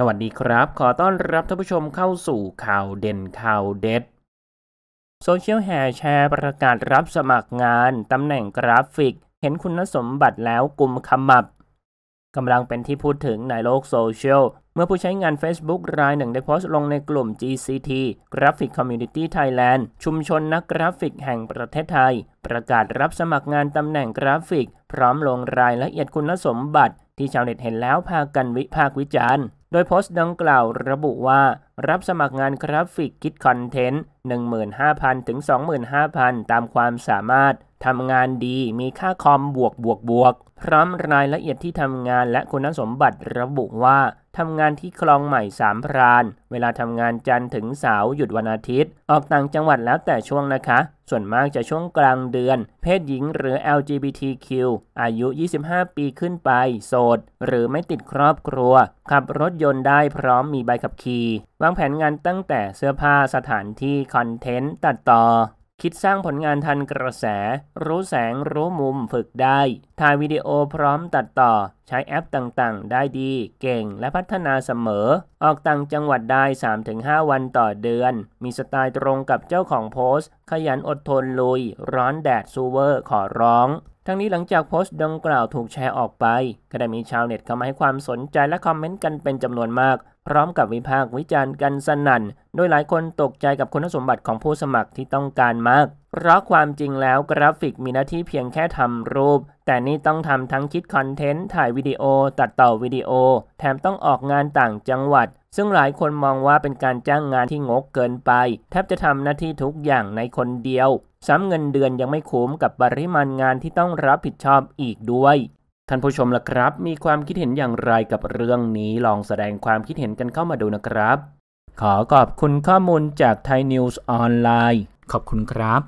สวัสดีครับ ขอต้อนรับท่านผู้ชมเข้าสู่ข่าวเด่นข่าวเด็ดโซเชียลแห่แชร์ประกาศรับสมัครงาน ตำแหน่งกราฟิกเห็นคุณสมบัติแล้วกลุ่มขมับ กำลังเป็นที่พูดถึงในโลกโซเชียลเมื่อผู้ใช้งาน Facebook รายหนึ่งได้โพสต์ลงในกลุ่ม GCT Graphic Community Thailand ชุมชนนักกราฟิกแห่งประเทศไทย ประกาศรับสมัครงานตำแหน่งกราฟิก พร้อมลงรายละเอียดคุณสมบัติ ที่ชาวเน็ตเห็นแล้วพากันวิพากษ์วิจารณ์โดยโพสต์ดังกล่าวระบุว่า รับสมัครงานกราฟิกคิดคอนเทนต์15,000 ถึง 25,000 ตามความสามารถ ทำงานดีมีค่าคอมบวกบวกบวก พร้อมรายละเอียดที่ทำงานและคุณสมบัติระบุว่าทำงานที่คลองใหม่สามพราน เวลาทำงานจันทร์ถึงเสาร์หยุดวันอาทิตย์ ออกต่างจังหวัดแล้วแต่ช่วงนะคะ ส่วนมากจะช่วงกลางเดือน เพศหญิงหรือ LGBTQ อายุ 25 ปีขึ้นไป โสด หรือไม่ติดครอบครัว ขับรถยนต์ได้พร้อมมีใบขับขี่ วางแผนงานตั้งแต่เสื้อผ้าสถานที่คอนเทนต์ตัดต่อคิดสร้างผลงานทันกระแส รู้แสงรู้มุมฝึกได้ ถ่ายวิดีโอพร้อมตัดต่อ ใช้แอปต่างๆ ได้ดี เก่งและพัฒนาเสมอ ออกต่างจังหวัดได้ 3-5 วันต่อเดือน มีสไตล์ตรงกับเจ้าของโพสต์ ขยันอดทนลุย ร้อนแดดซูเวอร์ขอร้องทั้งนี้หลังจากโพสต์ดังกล่าวถูกแชร์ออกไป ก็ได้มีชาวเน็ตเข้ามาให้ความสนใจและคอมเมนต์กันเป็นจำนวนมาก พร้อมกับวิพากษ์วิจารณ์กันสนั่น โดยหลายคนตกใจกับคุณสมบัติของผู้สมัครที่ต้องการมากเพราะความจริงแล้วกราฟิกมีหน้าที่เพียงแค่ทำรูป แต่นี่ต้องทำทั้งคิดคอนเทนต์ ถ่ายวิดีโอตัดต่อวิดีโอ แถมต้องออกงานต่างจังหวัดซึ่งหลายคนมองว่าเป็นการจ้างงานที่งกเกินไป แทบจะทำหน้าที่ทุกอย่างในคนเดียว ซ้ำเงินเดือนยังไม่คุ้มกับปริมาณงานที่ต้องรับผิดชอบอีกด้วย ท่านผู้ชมล่ะครับ มีความคิดเห็นอย่างไรกับเรื่องนี้ลองแสดงความคิดเห็นกันเข้ามาดูนะครับ ขอขอบคุณข้อมูลจากไทยนิวส์ออนไลน์ขอบคุณครับ